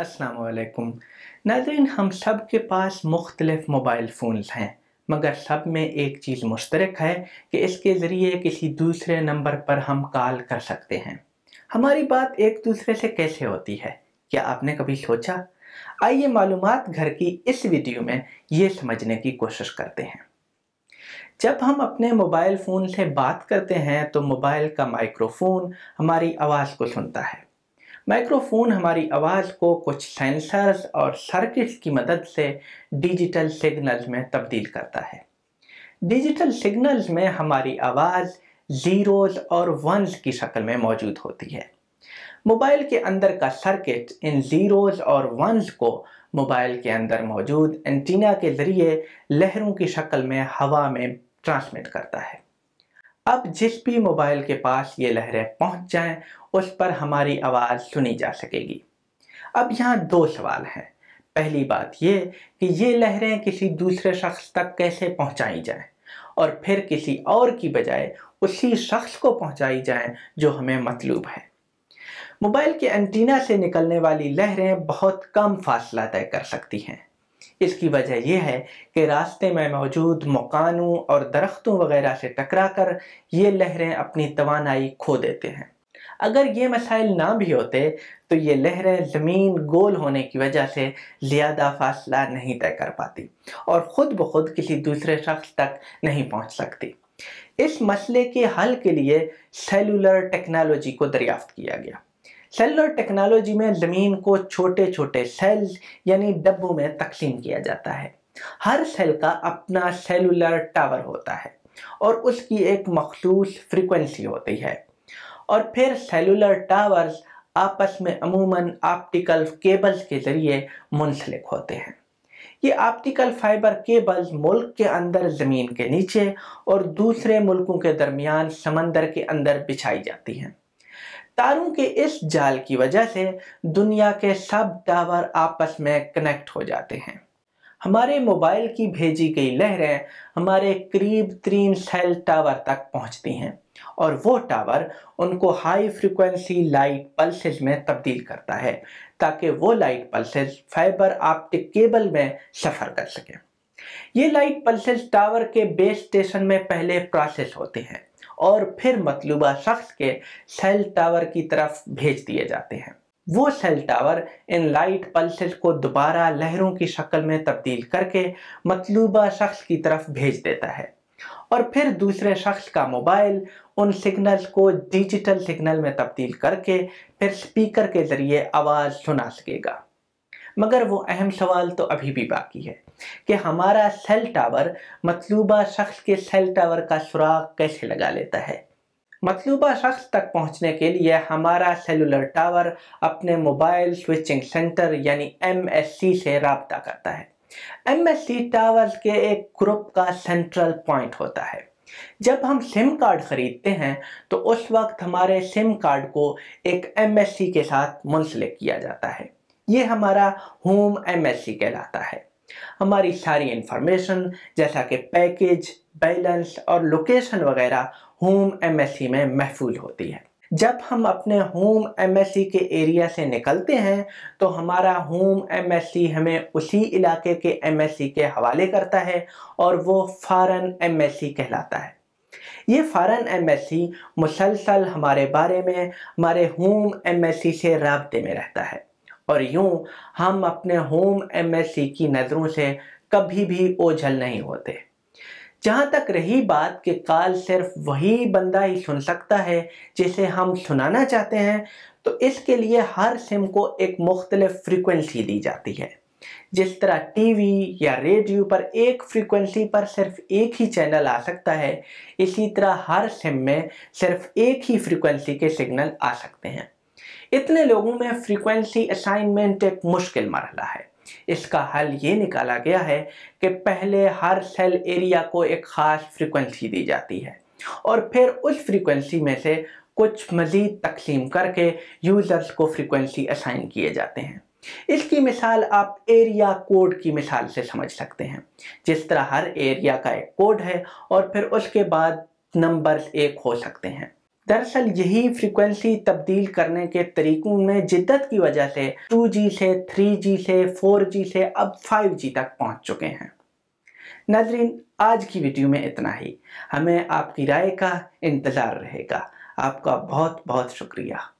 असलकुम नाजरन हम सब के पास मुख्तलिफ मोबाइल फ़ोन हैं मगर सब में एक चीज़ मुश्तरक है कि इसके ज़रिए किसी दूसरे नंबर पर हम कॉल कर सकते हैं हमारी बात एक दूसरे से कैसे होती है क्या आपने कभी सोचा आइए मालूम घर की इस वीडियो में ये समझने की कोशिश करते हैं जब हम अपने मोबाइल फ़ोन से बात करते हैं तो मोबाइल का माइक्रोफोन हमारी आवाज़ को सुनता है माइक्रोफोन हमारी आवाज़ को कुछ सेंसर्स और सर्किट्स की मदद से डिजिटल सिग्नल्स में तब्दील करता है डिजिटल सिग्नल्स में हमारी आवाज़ ज़ीरोज़ और वंस की शक्ल में मौजूद होती है मोबाइल के अंदर का सर्किट इन ज़ीरोज़ और वंस को मोबाइल के अंदर मौजूद एंटीना के ज़रिए लहरों की शक्ल में हवा में ट्रांसमिट करता है अब जिस भी मोबाइल के पास ये लहरें पहुंच जाएं उस पर हमारी आवाज़ सुनी जा सकेगी अब यहाँ दो सवाल हैं पहली बात ये कि ये लहरें किसी दूसरे शख्स तक कैसे पहुँचाई जाए और फिर किसी और की बजाय उसी शख्स को पहुँचाई जाए जो हमें मतलूब है मोबाइल के एंटीना से निकलने वाली लहरें बहुत कम फासला तय कर सकती हैं इसकी वजह यह है कि रास्ते में मौजूद मकानों और दरख्तों वगैरह से टकरा कर ये लहरें अपनी तोानाई खो देते हैं अगर ये मसाइल ना भी होते तो ये लहरें ज़मीन गोल होने की वजह से ज़्यादा फासला नहीं तय कर पाती और ख़ुद ब खुद किसी दूसरे शख्स तक नहीं पहुंच सकती इस मसले के हल के लिए सेलुलर टेक्नोलॉजी को दरियाफ्त किया गया सेलुलर टेक्नोलॉजी में ज़मीन को छोटे छोटे सेल यानी डब्बों में तकसीम किया जाता है हर सेल का अपना सेलुलर टावर होता है और उसकी एक मखसूस फ्रिक्वेंसी होती है और फिर सेलुलर टावर्स आपस में अमूमन ऑप्टिकल केबल्स के ज़रिए मुंसलिक होते हैं ये ऑप्टिकल फाइबर केबल्स मुल्क के अंदर ज़मीन के नीचे और दूसरे मुल्कों के दरमियान समंदर के अंदर बिछाई जाती हैं तारों के इस जाल की वजह से दुनिया के सब टावर आपस में कनेक्ट हो जाते हैं हमारे मोबाइल की भेजी गई लहरें हमारे करीब तरीन सेल टावर तक पहुंचती हैं और वो टावर उनको हाई फ्रिक्वेंसी लाइट पल्सेज में तब्दील करता है ताकि वो light pulses fibre optic cable में सफ़र कर सकें ये लाइट पल्सेज टावर के बेस स्टेशन में पहले प्रोसेस होते हैं और फिर मतलूबा शख्स के सेल टावर की तरफ भेज दिए जाते हैं वो सेल टावर इन लाइट पल्सेज को दोबारा लहरों की शक्ल में तब्दील करके मतलूबा शख्स की तरफ भेज देता है और फिर दूसरे शख्स का मोबाइल उन सिग्नल को डिजिटल सिग्नल में तब्दील करके फिर स्पीकर के ज़रिए आवाज़ सुना सकेगा मगर वो अहम सवाल तो अभी भी बाकी है कि हमारा सेल टावर मतलूबा शख्स के सेल टावर का सुराग कैसे लगा लेता है मतलूबा शख्स तक पहुंचने के लिए हमारा सेलुलर टावर अपने मोबाइल स्विचिंग सेंटर यानी एम से रबता करता है एम टावर के एक ग्रुप का सेंट्रल पॉइंट होता है जब हम सिम कार्ड ख़रीदते हैं तो उस वक्त हमारे सिम कार्ड को एक एम के साथ मुंसलिक किया जाता है ये हमारा होम एम कहलाता है हमारी सारी इंफॉर्मेशन जैसा कि पैकेज बैलेंस और लोकेशन वगैरह होम एम में महफूज होती है जब हम अपने होम एमएससी e के एरिया से निकलते हैं तो हमारा होम एमएससी e हमें उसी इलाके के एमएससी e के हवाले करता है और वो फ़ारन एमएससी कहलाता है ये फ़ारन एमएससी मुसलसल हमारे बारे में हमारे होम एमएससी से रबते में रहता है और यूँ हम अपने होम एमएससी की नज़रों से कभी भी ओझल नहीं होते जहाँ तक रही बात कि काल सिर्फ वही बंदा ही सुन सकता है जिसे हम सुनाना चाहते हैं तो इसके लिए हर सिम को एक मुख्तलिफ फ्रिक्वेंसी दी जाती है जिस तरह टीवी या रेडियो पर एक फ्रिक्वेंसी पर सिर्फ एक ही चैनल आ सकता है इसी तरह हर सिम में सिर्फ एक ही फ्रिक्वेंसी के सिग्नल आ सकते हैं इतने लोगों में फ्रिक्वेंसी असाइनमेंट एक मुश्किल मरहला है इसका हल ये निकाला गया है कि पहले हर सेल एरिया को एक ख़ास फ्रिक्वेंसी दी जाती है और फिर उस फ्रिक्वेंसी में से कुछ मज़ीद तकसीम करके यूज़र्स को फ्रिक्वेंसी असाइन किए जाते हैं इसकी मिसाल आप एरिया कोड की मिसाल से समझ सकते हैं जिस तरह हर एरिया का एक कोड है और फिर उसके बाद नंबर्स एक हो सकते हैं दरअसल यही फ्रीक्वेंसी तब्दील करने के तरीकों में जिद्दत की वजह से 2G से 3G से 4G से अब 5G तक पहुंच चुके हैं नजरिन आज की वीडियो में इतना ही हमें आपकी राय का इंतज़ार रहेगा आपका बहुत बहुत शुक्रिया